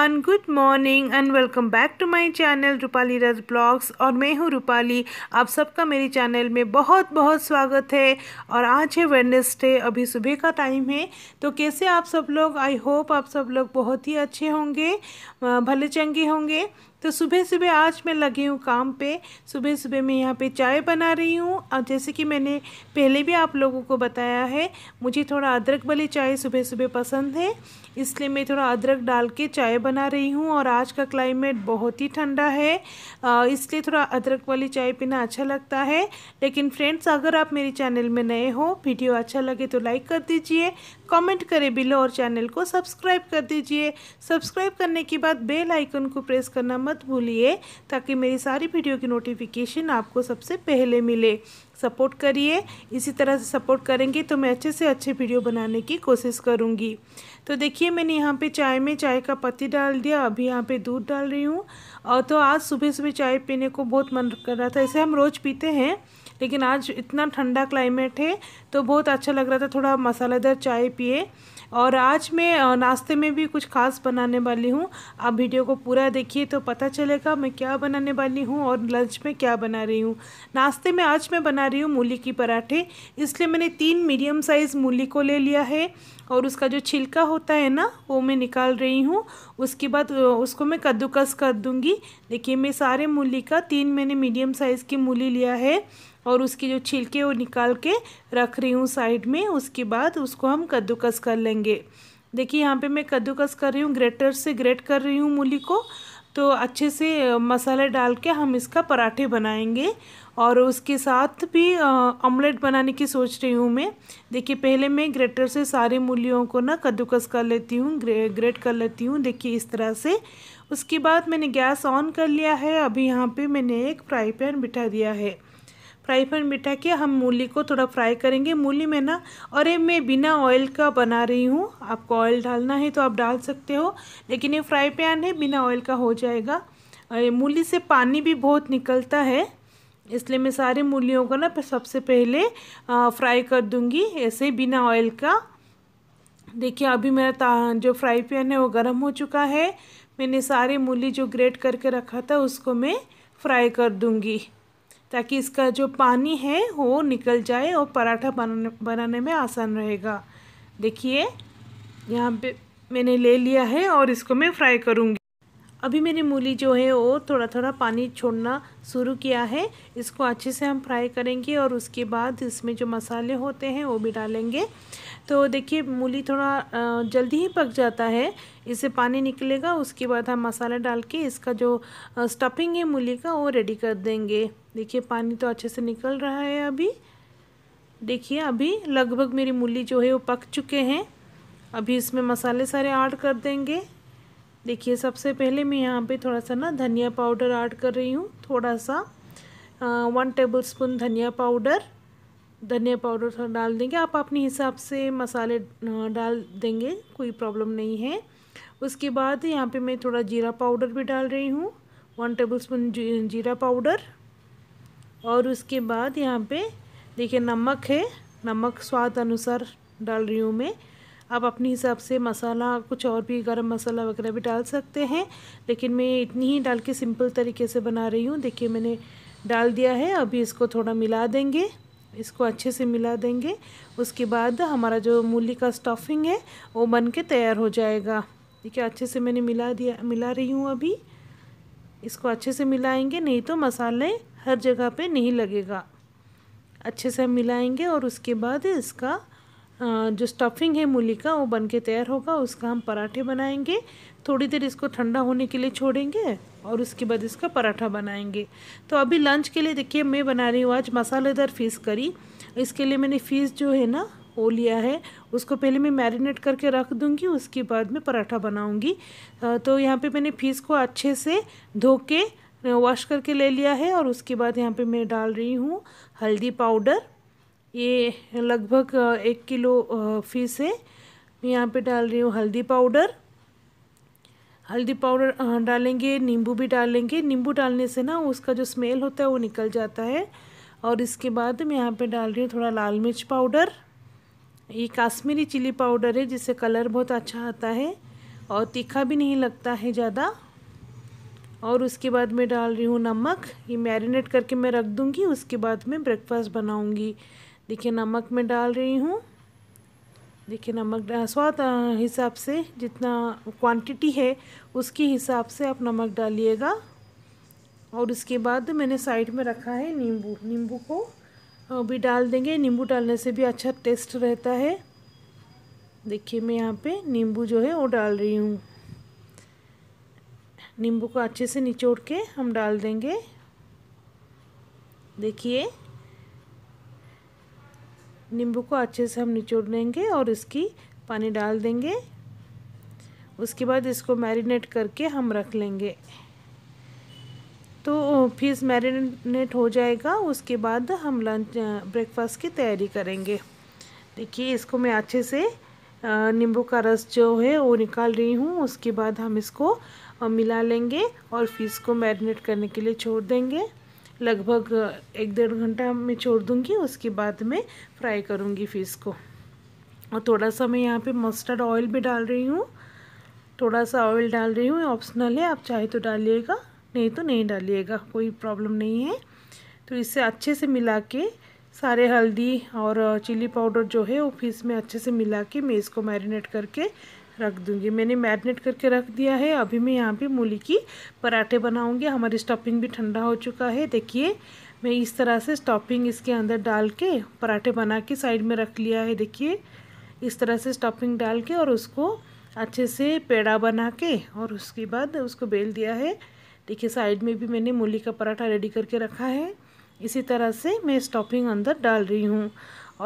everyone good morning and welcome back to my channel Rupali Raj blogs और मैं हूँ रूपाली आप सबका मेरे चैनल में बहुत बहुत स्वागत है और आज है वेडनेसडे अभी सुबह का टाइम है तो कैसे आप सब लोग आई होप आप सब लोग बहुत ही अच्छे होंगे भले चंगे होंगे तो सुबह सुबह आज मैं लगी हूँ काम पे सुबह सुबह मैं यहाँ पे चाय बना रही हूँ और जैसे कि मैंने पहले भी आप लोगों को बताया है मुझे थोड़ा अदरक वाली चाय सुबह सुबह पसंद है इसलिए मैं थोड़ा अदरक डाल के चाय बना रही हूँ और आज का क्लाइमेट बहुत ही ठंडा है इसलिए थोड़ा अदरक वाली चाय पीना अच्छा लगता है लेकिन फ्रेंड्स अगर आप मेरे चैनल में नए हो वीडियो अच्छा लगे तो लाइक कर दीजिए कमेंट करें बिलो और चैनल को सब्सक्राइब कर दीजिए सब्सक्राइब करने के बाद बेल आइकन को प्रेस करना मत भूलिए ताकि मेरी सारी वीडियो की नोटिफिकेशन आपको सबसे पहले मिले सपोर्ट करिए इसी तरह से सपोर्ट करेंगे तो मैं अच्छे से अच्छे वीडियो बनाने की कोशिश करूँगी तो देखिए मैंने यहाँ पे चाय में चाय का पत्ती डाल दिया अभी यहाँ पे दूध डाल रही हूँ और तो आज सुबह सुबह चाय पीने को बहुत मन कर रहा था ऐसे हम रोज़ पीते हैं लेकिन आज इतना ठंडा क्लाइमेट है तो बहुत अच्छा लग रहा था थोड़ा मसालेदार चाय पिए और आज मैं नाश्ते में भी कुछ खास बनाने वाली हूँ आप वीडियो को पूरा देखिए तो पता चलेगा मैं क्या बनाने वाली हूँ और लंच में क्या बना रही हूँ नाश्ते में आज मैं बना रही हूँ मूली की पराठे इसलिए मैंने तीन मीडियम साइज़ मूली को ले लिया है और उसका जो छिलका होता है ना वो मैं निकाल रही हूँ उसके बाद उसको मैं कद्दूकस कर दूँगी देखिए मैं सारे मूली का तीन मैंने मीडियम साइज़ की मूली लिया है और उसके जो छिलके वो निकाल के रख रही हूँ साइड में उसके बाद उसको हम कद्दूकस कर लेंगे देखिए यहाँ पे मैं कद्दूकस कर रही हूँ ग्रेटर से ग्रेट कर रही हूँ मूली को तो अच्छे से मसाला डाल के हम इसका पराठे बनाएंगे और उसके साथ भी ऑमलेट बनाने की सोच रही हूँ मैं देखिए पहले मैं ग्रेटर से सारे मूलियों को ना कद्दूकस कर लेती हूँ ग्रे ग्रेट कर लेती हूँ देखिए इस तरह से उसके बाद मैंने गैस ऑन कर लिया है अभी यहाँ पे मैंने एक फ्राई पैन बिठा दिया है फ्राई पैन बिठा के हम मूली को थोड़ा फ्राई करेंगे मूली में ना और ये मैं बिना ऑयल का बना रही हूँ आपको ऑयल डालना है तो आप डाल सकते हो लेकिन ये फ्राई पैन है बिना ऑयल का हो जाएगा ये मूली से पानी भी बहुत निकलता है इसलिए मैं सारी मूलियों को ना सबसे पहले फ्राई कर दूँगी ऐसे बिना ऑयल का देखिए अभी मेरा जो फ्राई पैन है वो गर्म हो चुका है मैंने सारी मूली जो ग्रेट करके रखा था उसको मैं फ्राई कर दूँगी ताकि इसका जो पानी है वो निकल जाए और पराठा बनाने बनाने में आसान रहेगा देखिए यहाँ पे मैंने ले लिया है और इसको मैं फ्राई करूँगी अभी मेरी मूली जो है वो थोड़ा थोड़ा पानी छोड़ना शुरू किया है इसको अच्छे से हम फ्राई करेंगे और उसके बाद इसमें जो मसाले होते हैं वो भी डालेंगे तो देखिए मूली थोड़ा जल्दी ही पक जाता है इससे पानी निकलेगा उसके बाद हम मसाला डाल के इसका जो स्टफिंग है मूली का वो रेडी कर देंगे देखिए पानी तो अच्छे से निकल रहा है अभी देखिए अभी लगभग मेरी मूली जो है वो पक चुके हैं अभी इसमें मसाले सारे ऐड कर देंगे देखिए सबसे पहले मैं यहाँ पे थोड़ा सा ना धनिया पाउडर ऐड कर रही हूँ थोड़ा सा आ, वन टेबल स्पून धनिया पाउडर धनिया पाउडर थोड़ा डाल देंगे आप अपने हिसाब से मसाले डाल देंगे कोई प्रॉब्लम नहीं है उसके बाद यहाँ पे मैं थोड़ा जीरा पाउडर भी डाल रही हूँ वन टेबल स्पून जी, जीरा पाउडर और उसके बाद यहाँ पे देखिए नमक है नमक स्वाद अनुसार डाल रही हूँ मैं आप अपने हिसाब से मसाला कुछ और भी गरम मसाला वगैरह भी डाल सकते हैं लेकिन मैं इतनी ही डाल के सिंपल तरीके से बना रही हूँ देखिए मैंने डाल दिया है अभी इसको थोड़ा मिला देंगे इसको अच्छे से मिला देंगे उसके बाद हमारा जो मूली का स्टफिंग है वो बन के तैयार हो जाएगा ठीक है अच्छे से मैंने मिला दिया मिला रही हूँ अभी इसको अच्छे से मिलाएंगे नहीं तो मसाले हर जगह पे नहीं लगेगा अच्छे से हम मिलाएंगे और उसके बाद इसका जो स्टफिंग है मूली का वो बन के तैयार होगा उसका हम पराठे बनाएंगे थोड़ी देर इसको ठंडा होने के लिए छोड़ेंगे और उसके बाद इसका पराठा बनाएंगे तो अभी लंच के लिए देखिए मैं बना रही हूँ आज मसालेदार फ़ीस करी इसके लिए मैंने फ़ीस जो है ना वो लिया है उसको पहले मैं मैरिनेट करके रख दूँगी उसके बाद मैं पराठा बनाऊँगी तो यहाँ पर मैंने फीस को अच्छे से धो के वॉश करके ले लिया है और उसके बाद यहाँ पे मैं डाल रही हूँ हल्दी पाउडर ये लगभग एक किलो फीस है मैं यहाँ पे डाल रही हूँ हल्दी पाउडर हल्दी पाउडर डालेंगे नींबू भी डालेंगे नींबू डालने से ना उसका जो स्मेल होता है वो निकल जाता है और इसके बाद मैं यहाँ पे डाल रही हूँ थोड़ा लाल मिर्च पाउडर ये काश्मीरी चिली पाउडर है जिससे कलर बहुत अच्छा आता है और तीखा भी नहीं लगता है ज़्यादा और उसके बाद मैं डाल रही हूँ नमक ये मैरिनेट करके मैं रख दूँगी उसके बाद मैं ब्रेकफास्ट बनाऊँगी देखिए नमक मैं डाल रही हूँ देखिए नमक स्वाद हिसाब से जितना क्वांटिटी है उसके हिसाब से आप नमक डालिएगा और उसके बाद मैंने साइड में रखा है नींबू नींबू को भी डाल देंगे नींबू डालने से भी अच्छा टेस्ट रहता है देखिए मैं यहाँ पे नींबू जो है वो डाल रही हूँ नींबू को अच्छे से निचोड़ के हम डाल देंगे देखिए नींबू को अच्छे से हम निचोड़ लेंगे और इसकी पानी डाल देंगे उसके बाद इसको मैरिनेट करके हम रख लेंगे तो फिश मैरिनेट हो जाएगा उसके बाद हम लंच ब्रेकफास्ट की तैयारी करेंगे देखिए इसको मैं अच्छे से नींबू का रस जो है वो निकाल रही हूँ उसके बाद हम इसको मिला लेंगे और फिश को मैरिनेट करने के लिए छोड़ देंगे लगभग एक डेढ़ घंटा मैं छोड़ दूँगी उसके बाद मैं फ्राई करूँगी फिश को और थोड़ा सा मैं यहाँ पे मस्टर्ड ऑयल भी डाल रही हूँ थोड़ा सा ऑयल डाल रही हूँ ऑप्शनल है आप चाहे तो डालिएगा नहीं तो नहीं डालिएगा कोई प्रॉब्लम नहीं है तो इसे अच्छे से मिला के सारे हल्दी और चिली पाउडर जो है वो फिश में अच्छे से मिला के मैं इसको मैरिनेट करके रख दूँगी मैंने मैरिनेट करके रख दिया है अभी मैं यहाँ पे मूली की पराठे बनाऊँगी हमारी स्टफिंग भी ठंडा हो चुका है देखिए मैं इस तरह से स्टफिंग इसके अंदर डाल के पराठे बना के साइड में रख लिया है देखिए इस तरह से स्टफिंग डाल के और उसको अच्छे से पेड़ा बना के और उसके बाद उसको बेल दिया है देखिए साइड में भी मैंने मूली का पराठा रेडी करके रखा है इसी तरह से मैं स्टफिंग अंदर डाल रही हूँ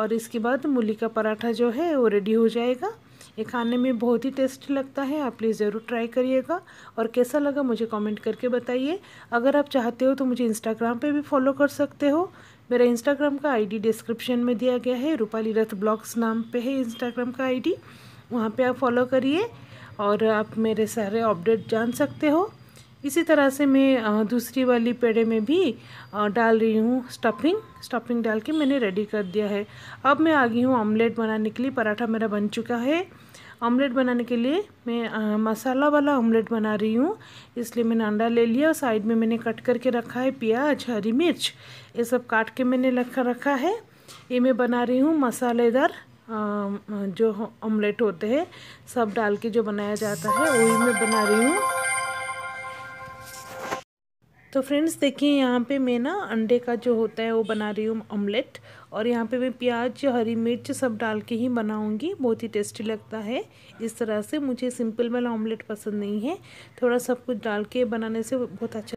और इसके बाद मूली का पराठा जो है वो रेडी हो जाएगा ये खाने में बहुत ही टेस्टी लगता है आप प्लीज़ ज़रूर ट्राई करिएगा और कैसा लगा मुझे कमेंट करके बताइए अगर आप चाहते हो तो मुझे इंस्टाग्राम पे भी फॉलो कर सकते हो मेरा इंस्टाग्राम का आईडी डिस्क्रिप्शन में दिया गया है रूपाली रथ ब्लॉग्स नाम पे है इंस्टाग्राम का आईडी वहाँ पर आप फॉलो करिए और आप मेरे सारे अपडेट जान सकते हो इसी तरह से मैं दूसरी वाली पेड़े में भी डाल रही हूँ स्टफिंग स्टफिंग डाल के मैंने रेडी कर दिया है अब मैं आ गई हूँ ऑमलेट बनाने के लिए पराठा मेरा बन चुका है ऑमलेट बनाने के लिए मैं मसाला वाला ऑमलेट बना रही हूँ इसलिए मैंने अंडा ले लिया और साइड में मैंने कट करके रखा है प्याज हरी मिर्च ये सब काट के मैंने रखा रखा है ये मैं बना रही हूँ मसालेदार जो ऑमलेट होते हैं सब डाल के जो बनाया जाता है वही मैं बना रही हूँ तो फ्रेंड्स देखिए यहाँ पे मैं ना अंडे का जो होता है वो बना रही हूँ ऑमलेट और यहाँ पे मैं प्याज हरी मिर्च सब डाल के ही बनाऊँगी बहुत ही टेस्टी लगता है इस तरह से मुझे सिंपल वाला ऑमलेट पसंद नहीं है थोड़ा सब कुछ डाल के बनाने से बहुत अच्छा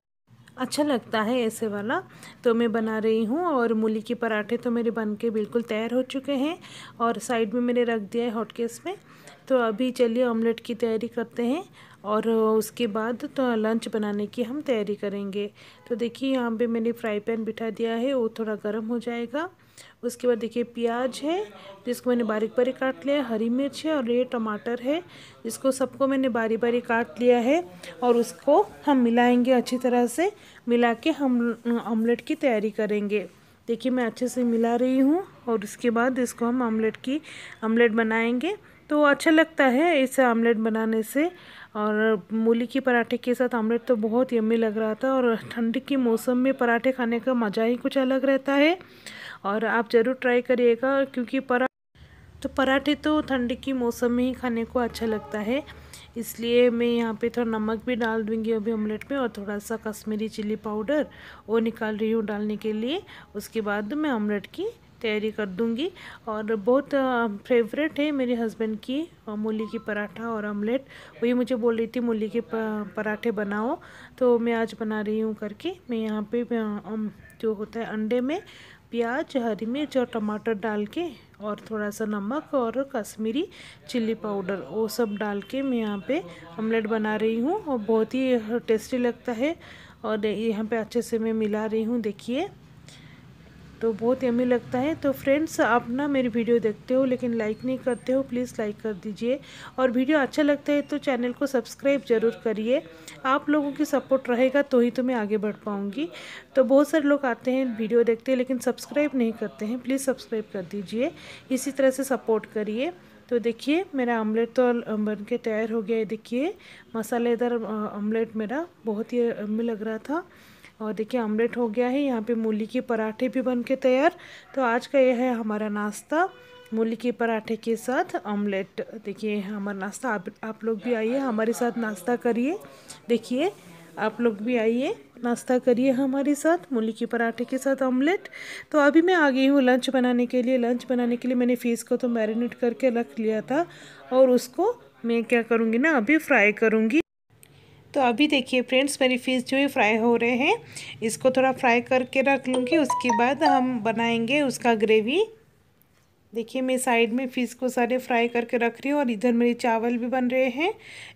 अच्छा लगता है ऐसे वाला तो मैं बना रही हूँ और मूली के पराठे तो मेरे बन के बिल्कुल तैयार हो चुके हैं और साइड में मैंने रख दिया है हॉटकेस में तो अभी चलिए ऑमलेट की तैयारी करते हैं और उसके बाद तो लंच बनाने की हम तैयारी करेंगे तो देखिए यहाँ पे मैंने फ्राई पैन बिठा दिया है वो थोड़ा गर्म हो जाएगा उसके बाद देखिए प्याज है जिसको मैंने बारीक बारीक काट लिया है हरी मिर्च है और ये टमाटर है जिसको सबको मैंने बारी बारी काट लिया है और उसको हम मिलाएंगे अच्छी तरह से मिला के हम ऑमलेट की तैयारी करेंगे देखिए मैं अच्छे से मिला रही हूँ और उसके बाद इसको हम ऑमलेट की ऑमलेट बनाएंगे तो अच्छा लगता है इसे ऑमलेट बनाने से और मूली के पराठे के साथ आमलेट तो बहुत यम्मी लग रहा था और ठंड के मौसम में पराठे खाने का मज़ा ही कुछ अलग रहता है और आप ज़रूर ट्राई करिएगा क्योंकि परा तो पराठे तो ठंड के मौसम में ही खाने को अच्छा लगता है इसलिए मैं यहाँ पे थोड़ा नमक भी डाल दूँगी अभी ऑमलेट में और थोड़ा सा कश्मीरी चिल्ली पाउडर वो निकाल रही हूँ डालने के लिए उसके बाद मैं ऑमलेट की तैयारी कर दूंगी और बहुत फेवरेट है मेरे हस्बैंड की मूली की पराठा और ऑमलेट वही मुझे बोल रही थी मूली के पराठे बनाओ तो मैं आज बना रही हूँ करके मैं यहाँ पे जो होता है अंडे में प्याज हरी मिर्च और टमाटर डाल के और थोड़ा सा नमक और कश्मीरी चिल्ली पाउडर वो सब डाल के मैं यहाँ पे ऑमलेट बना रही हूँ और बहुत ही टेस्टी लगता है और यहाँ पे अच्छे से मैं मिला रही हूँ देखिए तो बहुत यमी लगता है तो फ्रेंड्स आप ना मेरी वीडियो देखते हो लेकिन लाइक नहीं करते हो प्लीज़ लाइक कर दीजिए और वीडियो अच्छा लगता है तो चैनल को सब्सक्राइब ज़रूर करिए आप लोगों की सपोर्ट रहेगा तो ही तो मैं आगे बढ़ पाऊँगी तो बहुत सारे लोग आते हैं वीडियो देखते हैं लेकिन सब्सक्राइब नहीं करते हैं प्लीज़ सब्सक्राइब कर दीजिए इसी तरह से सपोर्ट करिए तो देखिए मेरा ऑमलेट तो बन के तैयार हो गया है देखिए मसालेदार ऑमलेट मेरा बहुत ही अम्मी लग रहा था और देखिए आमलेट हो गया है यहाँ पे मूली के पराठे भी बन के तैयार तो आज का यह है हमारा नाश्ता मूली के पराठे के साथ ऑमलेट देखिए हमारा नाश्ता आप, आप लोग भी आइए हमारे साथ नाश्ता करिए देखिए आप लोग भी आइए नाश्ता करिए हमारे साथ मूली के पराठे के साथ ऑमलेट तो अभी मैं आ गई हूँ लंच बनाने के लिए लंच बनाने के लिए मैंने फ़ीस को तो मैरिनेट करके रख लिया था और उसको मैं क्या करूँगी ना अभी फ्राई करूँगी तो अभी देखिए फ्रेंड्स मेरी फिश जो है फ्राई हो रहे हैं इसको थोड़ा फ्राई करके रख लूँगी उसके बाद हम बनाएंगे उसका ग्रेवी देखिए मैं साइड में फ़िश को सारे फ्राई करके रख रही हूँ और इधर मेरे चावल भी बन रहे हैं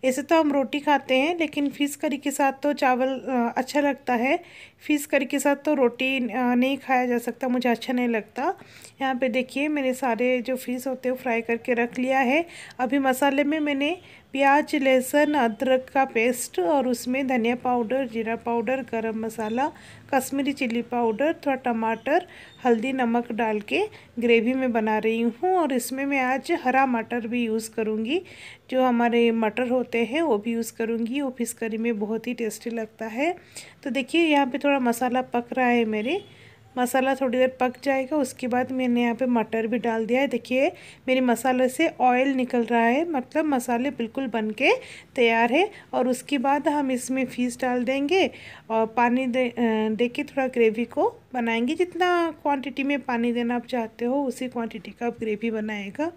ऐसे तो हम रोटी खाते हैं लेकिन फ़िश करी के साथ तो चावल अच्छा लगता है फ़िश करी के साथ तो रोटी नहीं खाया जा सकता मुझे अच्छा नहीं लगता यहाँ पे देखिए मैंने सारे जो फ़िश होते हैं फ्राई करके रख लिया है अभी मसाले में मैंने प्याज लहसुन अदरक का पेस्ट और उसमें धनिया पाउडर जीरा पाउडर गरम मसाला कश्मीरी चिल्ली पाउडर थोड़ा टमाटर हल्दी नमक डाल के ग्रेवी में बना रही हूँ और इसमें मैं आज हरा मटर भी यूज़ करूँगी जो हमारे मटर होते हैं वो भी यूज़ करूँगी वो फिश करी में बहुत ही टेस्टी लगता है तो देखिए यहाँ पे थोड़ा मसाला पक रहा है मेरे मसाला थोड़ी देर पक जाएगा उसके बाद मैंने यहाँ पे मटर भी डाल दिया है देखिए मेरे मसाले से ऑयल निकल रहा है मतलब मसाले बिल्कुल बन के तैयार है और उसके बाद हम इसमें फीस डाल देंगे और पानी दे दे के थोड़ा ग्रेवी को बनाएंगे जितना क्वांटिटी में पानी देना आप चाहते हो उसी क्वांटिटी का आप ग्रेवी बनाएगा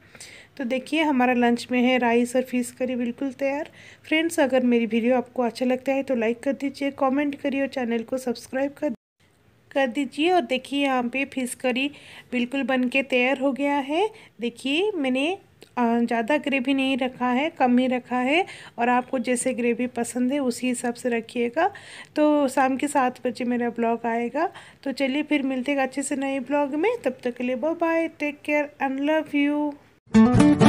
तो देखिए हमारा लंच में है राइस और फीस करी बिल्कुल तैयार फ्रेंड्स अगर मेरी वीडियो आपको अच्छा लगता है तो लाइक कर दीजिए कॉमेंट करिए और चैनल को सब्सक्राइब कर कर दीजिए और देखिए यहाँ पे फिश करी बिल्कुल बन के तैयार हो गया है देखिए मैंने ज़्यादा ग्रेवी नहीं रखा है कम ही रखा है और आपको जैसे ग्रेवी पसंद है उसी हिसाब से रखिएगा तो शाम के सात बजे मेरा ब्लॉग आएगा तो चलिए फिर मिलते हैं अच्छे से नए ब्लॉग में तब तक के लिए bye take care and love you